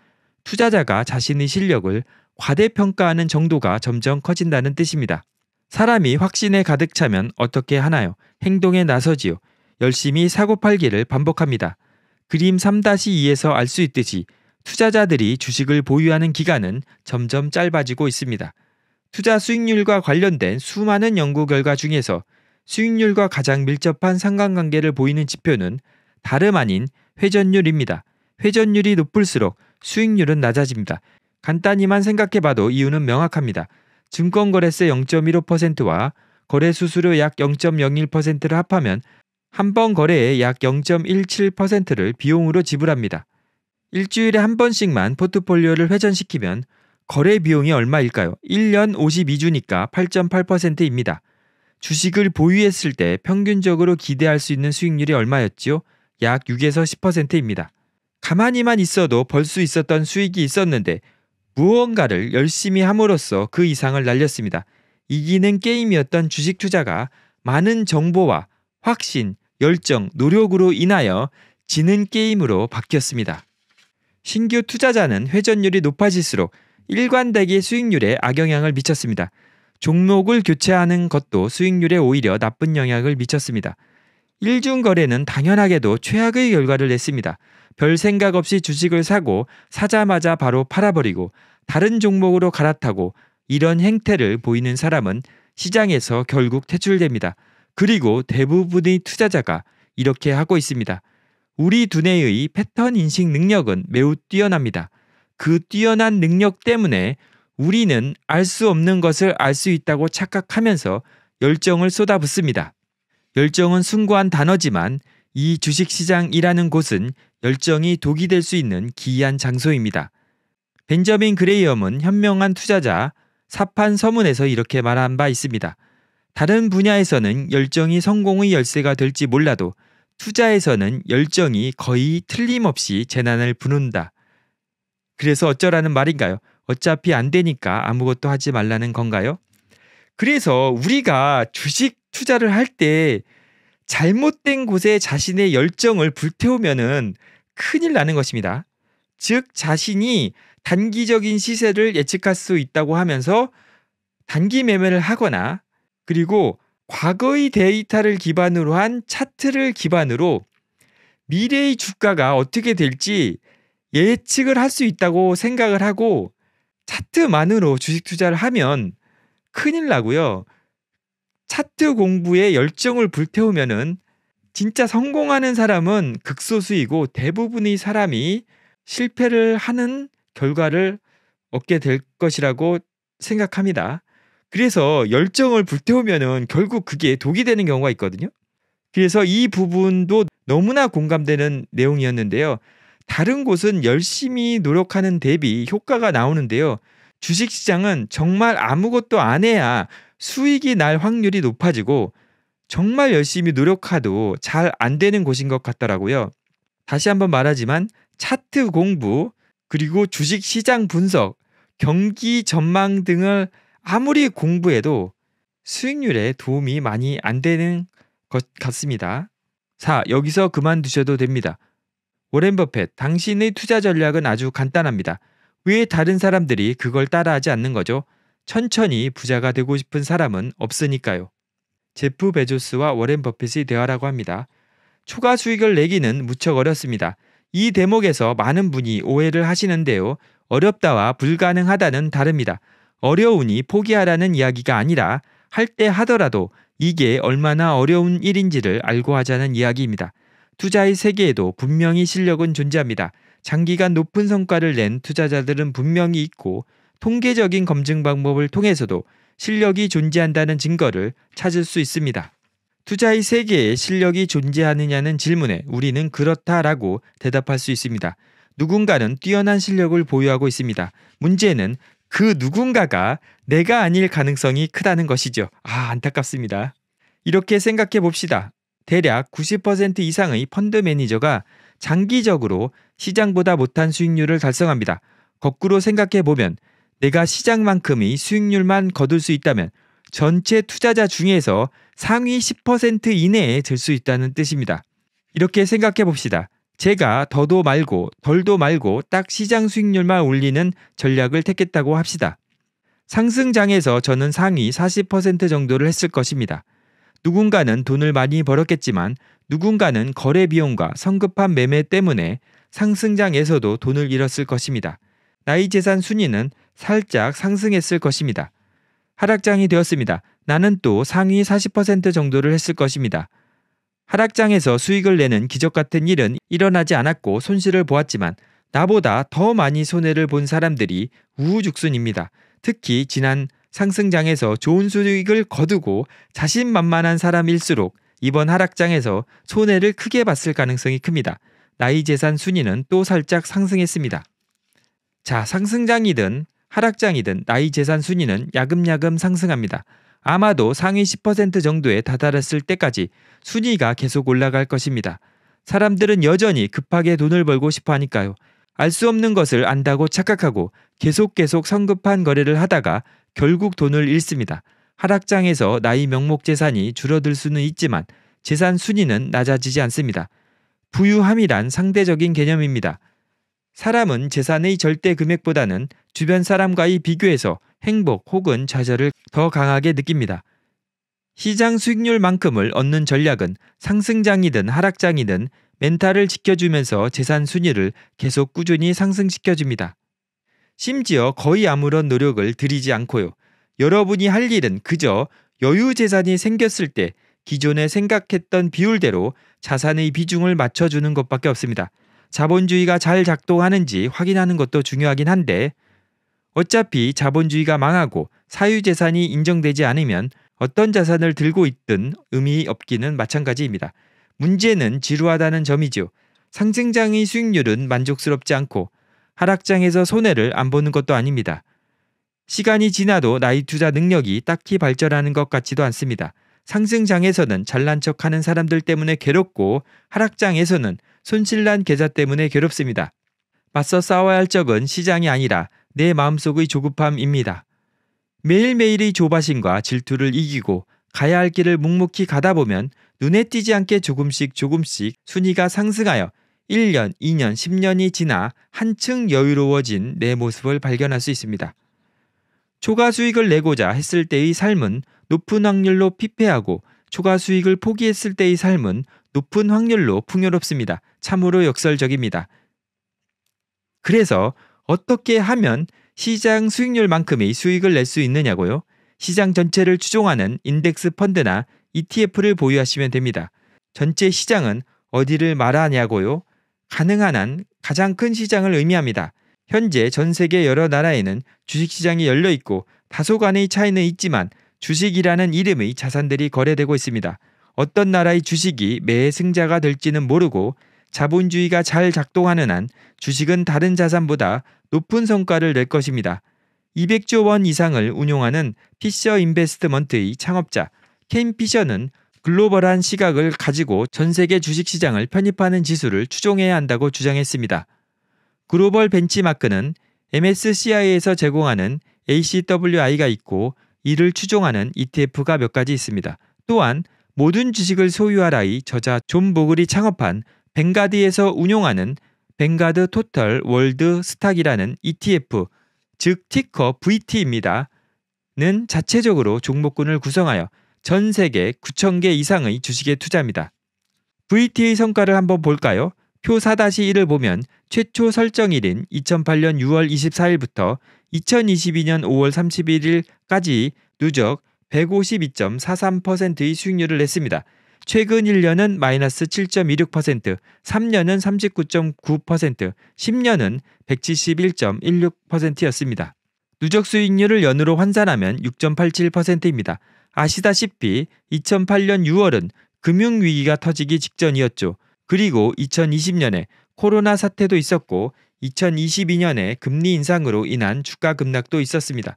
투자자가 자신의 실력을 과대평가하는 정도가 점점 커진다는 뜻입니다. 사람이 확신에 가득 차면 어떻게 하나요? 행동에 나서지요. 열심히 사고팔기를 반복합니다. 그림 3-2에서 알 수 있듯이 투자자들이 주식을 보유하는 기간은 점점 짧아지고 있습니다. 투자 수익률과 관련된 수많은 연구 결과 중에서 수익률과 가장 밀접한 상관관계를 보이는 지표는 다름 아닌 회전율입니다. 회전율이 높을수록 수익률은 낮아집니다. 간단히만 생각해봐도 이유는 명확합니다. 증권거래세 0.15%와 거래수수료 약 0.01%를 합하면 한 번 거래에 약 0.17%를 비용으로 지불합니다. 일주일에 한 번씩만 포트폴리오를 회전시키면 거래 비용이 얼마일까요? 1년 52주니까 8.8%입니다. 주식을 보유했을 때 평균적으로 기대할 수 있는 수익률이 얼마였지요? 약 6에서 10%입니다. 가만히만 있어도 벌 수 있었던 수익이 있었는데 무언가를 열심히 함으로써 그 이상을 날렸습니다. 이기는 게임이었던 주식 투자가 많은 정보와 확신, 열정, 노력으로 인하여 지는 게임으로 바뀌었습니다. 신규 투자자는 회전율이 높아질수록 일관되게 수익률에 악영향을 미쳤습니다. 종목을 교체하는 것도 수익률에 오히려 나쁜 영향을 미쳤습니다. 일중 거래는 당연하게도 최악의 결과를 냈습니다. 별 생각 없이 주식을 사고 사자마자 바로 팔아버리고 다른 종목으로 갈아타고 이런 행태를 보이는 사람은 시장에서 결국 퇴출됩니다. 그리고 대부분의 투자자가 이렇게 하고 있습니다. 우리 두뇌의 패턴 인식 능력은 매우 뛰어납니다. 그 뛰어난 능력 때문에 우리는 알 수 없는 것을 알 수 있다고 착각하면서 열정을 쏟아붓습니다. 열정은 숭고한 단어지만 이 주식시장이라는 곳은 열정이 독이 될 수 있는 기이한 장소입니다. 벤저민 그레이엄은 현명한 투자자 사판 서문에서 이렇게 말한 바 있습니다. 다른 분야에서는 열정이 성공의 열쇠가 될지 몰라도 투자에서는 열정이 거의 틀림없이 재난을 부른다 그래서 어쩌라는 말인가요? 어차피 안 되니까 아무것도 하지 말라는 건가요? 그래서 우리가 주식 투자를 할 때 잘못된 곳에 자신의 열정을 불태우면은 큰일 나는 것입니다. 즉 자신이 단기적인 시세를 예측할 수 있다고 하면서 단기 매매를 하거나 그리고 과거의 데이터를 기반으로 한 차트를 기반으로 미래의 주가가 어떻게 될지 예측을 할 수 있다고 생각을 하고 차트만으로 주식 투자를 하면 큰일 나고요. 차트 공부에 열정을 불태우면은 진짜 성공하는 사람은 극소수이고 대부분의 사람이 실패를 하는 결과를 얻게 될 것이라고 생각합니다. 그래서 열정을 불태우면은 결국 그게 독이 되는 경우가 있거든요. 그래서 이 부분도 너무나 공감되는 내용이었는데요. 다른 곳은 열심히 노력하는 대비 효과가 나오는데요. 주식 시장은 정말 아무것도 안 해야 수익이 날 확률이 높아지고 정말 열심히 노력하도잘 안 되는 곳인 것 같더라고요. 다시 한번 말하지만 차트 공부 그리고 주식 시장 분석, 경기 전망 등을 아무리 공부해도 수익률에 도움이 많이 안 되는 것 같습니다. 4. 여기서 그만두셔도 됩니다. 워렌 버핏, 당신의 투자 전략은 아주 간단합니다. 왜 다른 사람들이 그걸 따라하지 않는 거죠? 천천히 부자가 되고 싶은 사람은 없으니까요. 제프 베조스와 워렌 버핏이 대화라고 합니다. 초과 수익을 내기는 무척 어렵습니다. 이 대목에서 많은 분이 오해를 하시는데요. 어렵다와 불가능하다는 다릅니다. 어려우니 포기하라는 이야기가 아니라 할 때 하더라도 이게 얼마나 어려운 일인지를 알고 하자는 이야기입니다. 투자의 세계에도 분명히 실력은 존재합니다. 장기간 높은 성과를 낸 투자자들은 분명히 있고 통계적인 검증 방법을 통해서도 실력이 존재한다는 증거를 찾을 수 있습니다. 투자의 세계에 실력이 존재하느냐는 질문에 우리는 그렇다라고 대답할 수 있습니다. 누군가는 뛰어난 실력을 보유하고 있습니다. 문제는 그 누군가가 내가 아닐 가능성이 크다는 것이죠. 아, 안타깝습니다. 이렇게 생각해 봅시다. 대략 90% 이상의 펀드 매니저가 장기적으로 시장보다 못한 수익률을 달성합니다. 거꾸로 생각해 보면 내가 시장만큼의 수익률만 거둘 수 있다면 전체 투자자 중에서 상위 10% 이내에 들 수 있다는 뜻입니다. 이렇게 생각해 봅시다. 제가 더도 말고 덜도 말고 딱 시장 수익률만 올리는 전략을 택했다고 합시다. 상승장에서 저는 상위 40% 정도를 했을 것입니다. 누군가는 돈을 많이 벌었겠지만 누군가는 거래 비용과 성급한 매매 때문에 상승장에서도 돈을 잃었을 것입니다. 나이 재산 순위는 살짝 상승했을 것입니다. 하락장이 되었습니다. 나는 또 상위 40% 정도를 했을 것입니다. 하락장에서 수익을 내는 기적 같은 일은 일어나지 않았고 손실을 보았지만 나보다 더 많이 손해를 본 사람들이 우후죽순입니다. 특히 지난 상승장에서 좋은 수익을 거두고 자신만만한 사람일수록 이번 하락장에서 손해를 크게 봤을 가능성이 큽니다. 나이 재산 순위는 또 살짝 상승했습니다. 자, 상승장이든 하락장이든 나이 재산 순위는 야금야금 상승합니다. 아마도 상위 10% 정도에 다다랐을 때까지 순위가 계속 올라갈 것입니다. 사람들은 여전히 급하게 돈을 벌고 싶어 하니까요. 알 수 없는 것을 안다고 착각하고 계속 계속 성급한 거래를 하다가 결국 돈을 잃습니다. 하락장에서 나이 명목 재산이 줄어들 수는 있지만 재산 순위는 낮아지지 않습니다. 부유함이란 상대적인 개념입니다. 사람은 재산의 절대 금액보다는 주변 사람과의 비교에서 행복 혹은 좌절을 더 강하게 느낍니다. 시장 수익률만큼을 얻는 전략은 상승장이든 하락장이든 멘탈을 지켜주면서 재산 순위를 계속 꾸준히 상승시켜줍니다. 심지어 거의 아무런 노력을 들이지 않고요. 여러분이 할 일은 그저 여유 재산이 생겼을 때 기존에 생각했던 비율대로 자산의 비중을 맞춰주는 것밖에 없습니다. 자본주의가 잘 작동하는지 확인하는 것도 중요하긴 한데 어차피 자본주의가 망하고 사유재산이 인정되지 않으면 어떤 자산을 들고 있든 의미 없기는 마찬가지입니다. 문제는 지루하다는 점이죠 상승장의 수익률은 만족스럽지 않고 하락장에서 손해를 안 보는 것도 아닙니다. 시간이 지나도 나이 투자 능력이 딱히 발전하는 것 같지도 않습니다. 상승장에서는 잘난 척 하는 사람들 때문에 괴롭고 하락장에서는 손실난 계좌 때문에 괴롭습니다. 맞서 싸워야 할 적은 시장이 아니라 내 마음속의 조급함입니다. 매일매일의 조바심과 질투를 이기고 가야 할 길을 묵묵히 가다 보면 눈에 띄지 않게 조금씩 조금씩 순위가 상승하여 1년, 2년, 10년이 지나 한층 여유로워진 내 모습을 발견할 수 있습니다. 초과 수익을 내고자 했을 때의 삶은 높은 확률로 피폐하고 초과 수익을 포기했을 때의 삶은 높은 확률로 풍요롭습니다. 참으로 역설적입니다. 그래서 어떻게 하면 시장 수익률만큼의 수익을 낼 수 있느냐고요. 시장 전체를 추종하는 인덱스 펀드나 ETF를 보유하시면 됩니다. 전체 시장은 어디를 말하냐고요? 가능한 한 가장 큰 시장을 의미합니다. 현재 전 세계 여러 나라에는 주식시장이 열려 있고 다소간의 차이는 있지만 주식이라는 이름의 자산들이 거래되고 있습니다. 어떤 나라의 주식이 매해 승자가 될지는 모르고 자본주의가 잘 작동하는 한 주식은 다른 자산보다 높은 성과를 낼 것입니다. 200조 원 이상을 운용하는 피셔 인베스트먼트의 창업자 켄 피셔는 글로벌한 시각을 가지고 전 세계 주식시장을 편입하는 지수를 추종해야 한다고 주장했습니다. 글로벌 벤치마크는 MSCI에서 제공하는 ACWI가 있고 이를 추종하는 ETF가 몇 가지 있습니다. 또한 모든 주식을 소유하라의 저자 존 보글이 창업한 벵가디에서 운용하는 벵가드 토털 월드 스탁이라는 ETF, 즉 티커 VT입니다. 는 자체적으로 종목군을 구성하여 전 세계 9천개 이상의 주식에 투자합니다. VT의 성과를 한번 볼까요? 표 4-1을 보면 최초 설정일인 2008년 6월 24일부터 2022년 5월 31일까지 누적 152.43%의 수익률을 냈습니다. 최근 1년은 마이너스 7.26%, 3년은 39.9%, 10년은 171.16%였습니다. 누적 수익률을 연으로 환산하면 6.87%입니다. 아시다시피 2008년 6월은 금융위기가 터지기 직전이었죠. 그리고 2020년에 코로나 사태도 있었고 2022년에 금리 인상으로 인한 주가 급락도 있었습니다.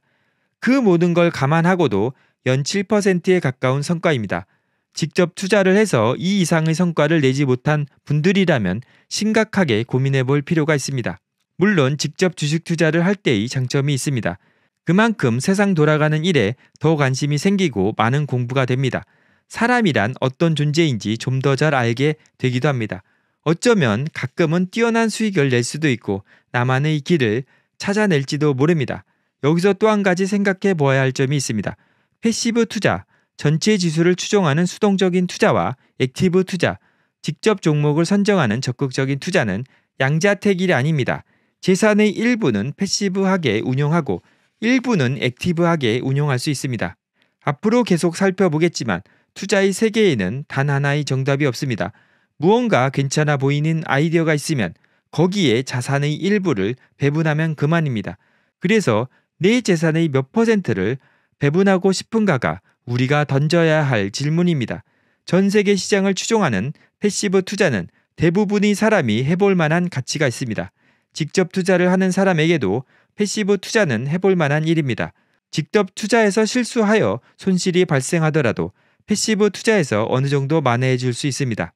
그 모든 걸 감안하고도 연 7%에 가까운 성과입니다. 직접 투자를 해서 이 이상의 성과를 내지 못한 분들이라면 심각하게 고민해 볼 필요가 있습니다. 물론 직접 주식 투자를 할 때의 장점이 있습니다. 그만큼 세상 돌아가는 일에 더 관심이 생기고 많은 공부가 됩니다. 사람이란 어떤 존재인지 좀 더 잘 알게 되기도 합니다. 어쩌면 가끔은 뛰어난 수익을 낼 수도 있고 나만의 길을 찾아낼지도 모릅니다. 여기서 또 한 가지 생각해 보아야 할 점이 있습니다. 패시브 투자, 전체 지수를 추종하는 수동적인 투자와 액티브 투자, 직접 종목을 선정하는 적극적인 투자는 양자택일이 아닙니다. 재산의 일부는 패시브하게 운용하고 일부는 액티브하게 운용할 수 있습니다. 앞으로 계속 살펴보겠지만 투자의 세계에는 단 하나의 정답이 없습니다. 무언가 괜찮아 보이는 아이디어가 있으면 거기에 자산의 일부를 배분하면 그만입니다. 그래서 내 재산의 몇 퍼센트를 배분하고 싶은가가 우리가 던져야 할 질문입니다. 전 세계 시장을 추종하는 패시브 투자는 대부분의 사람이 해볼 만한 가치가 있습니다. 직접 투자를 하는 사람에게도 패시브 투자는 해볼 만한 일입니다. 직접 투자에서 실수하여 손실이 발생하더라도 패시브 투자에서 어느 정도 만회해 줄 수 있습니다.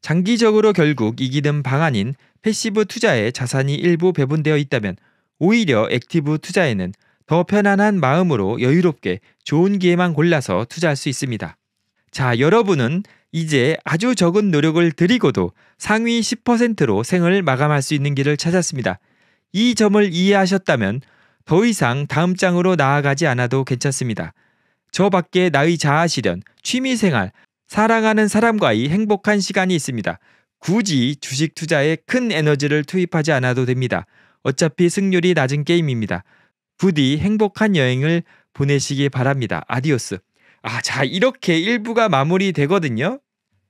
장기적으로 결국 이기는 방안인 패시브 투자에 자산이 일부 배분되어 있다면 오히려 액티브 투자에는 더 편안한 마음으로 여유롭게 좋은 기회만 골라서 투자할 수 있습니다. 자, 여러분은 이제 아주 적은 노력을 드리고도 상위 10%로 생을 마감할 수 있는 길을 찾았습니다. 이 점을 이해하셨다면 더 이상 다음 장으로 나아가지 않아도 괜찮습니다. 저 밖에 나의 자아 실현, 취미 생활, 사랑하는 사람과의 행복한 시간이 있습니다. 굳이 주식 투자에 큰 에너지를 투입하지 않아도 됩니다. 어차피 승률이 낮은 게임입니다. 부디 행복한 여행을 보내시기 바랍니다. 아디오스. 아, 자, 이렇게 일부가 마무리되거든요.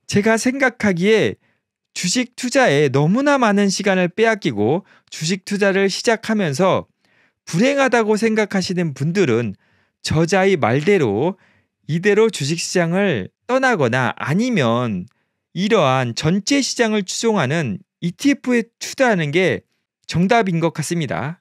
제가 생각하기에 주식 투자에 너무나 많은 시간을 빼앗기고 주식 투자를 시작하면서 불행하다고 생각하시는 분들은 저자의 말대로 이대로 주식시장을 떠나거나 아니면 이러한 전체 시장을 추종하는 ETF에 투자하는 게 정답인 것 같습니다.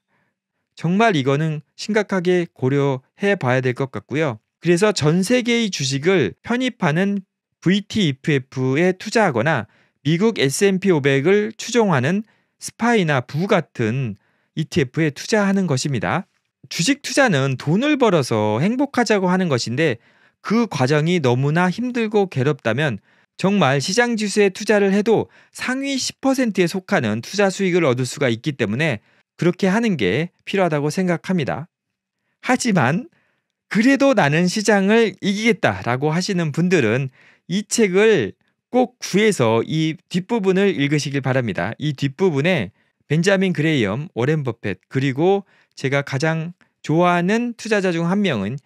정말 이거는 심각하게 고려해 봐야 될 것 같고요. 그래서 전 세계의 주식을 편입하는 VTETF에 투자하거나 미국 S&P 500을 추종하는 스파이나 부 같은 ETF에 투자하는 것입니다. 주식 투자는 돈을 벌어서 행복하자고 하는 것인데 그 과정이 너무나 힘들고 괴롭다면 정말 시장 지수에 투자를 해도 상위 10%에 속하는 투자 수익을 얻을 수가 있기 때문에 그렇게 하는 게 필요하다고 생각합니다. 하지만 그래도 나는 시장을 이기겠다라고 하시는 분들은 이 책을 꼭 구해서 이 뒷부분을 읽으시길 바랍니다. 이 뒷부분에 벤자민 그레이엄, 오렌 버펫 그리고 제가 가장 좋아하는 투자자 중 한 명은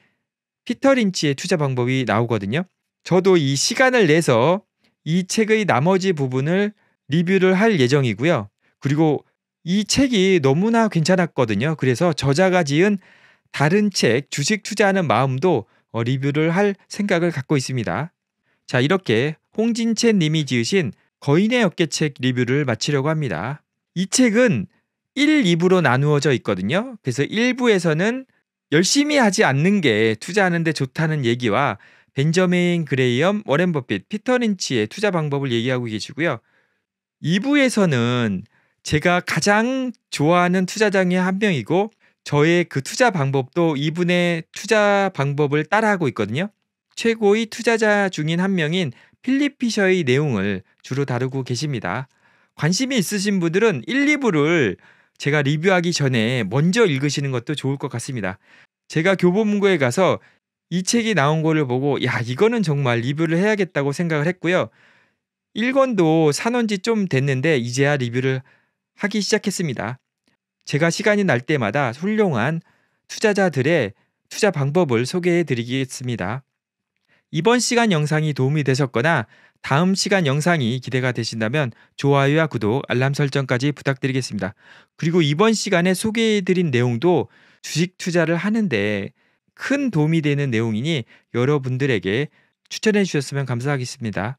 피터 린치의 투자 방법이 나오거든요. 저도 이 시간을 내서 이 책의 나머지 부분을 리뷰를 할 예정이고요. 그리고 이 책이 너무나 괜찮았거든요. 그래서 저자가 지은 다른 책 주식 투자하는 마음도 어, 리뷰를 할 생각을 갖고 있습니다. 자, 이렇게 홍진채 님이 지으신 거인의 어깨책 리뷰를 마치려고 합니다. 이 책은 1, 2부로 나누어져 있거든요. 그래서 1부에서는 열심히 하지 않는 게 투자하는데 좋다는 얘기와 벤저메인 그레이엄, 워렌 버핏, 피터 린치의 투자 방법을 얘기하고 계시고요. 2부에서는 제가 가장 좋아하는 투자장의 한 명이고 저의 그 투자 방법도 이분의 투자 방법을 따라하고 있거든요. 최고의 투자자 중인 한 명인 필립 피셔의 내용을 주로 다루고 계십니다. 관심이 있으신 분들은 1, 2부를 제가 리뷰하기 전에 먼저 읽으시는 것도 좋을 것 같습니다. 제가 교보문고에 가서 이 책이 나온 거를 보고 야 이거는 정말 리뷰를 해야겠다고 생각을 했고요. 1권도 산원지좀 됐는데 이제야 리뷰를 하기 시작했습니다. 제가 시간이 날 때마다 훌륭한 투자자들의 투자 방법을 소개해 드리겠습니다. 이번 시간 영상이 도움이 되셨거나 다음 시간 영상이 기대가 되신다면 좋아요와 구독, 알람 설정까지 부탁드리겠습니다. 그리고 이번 시간에 소개해 드린 내용도 주식 투자를 하는데 큰 도움이 되는 내용이니 여러분들에게 추천해 주셨으면 감사하겠습니다.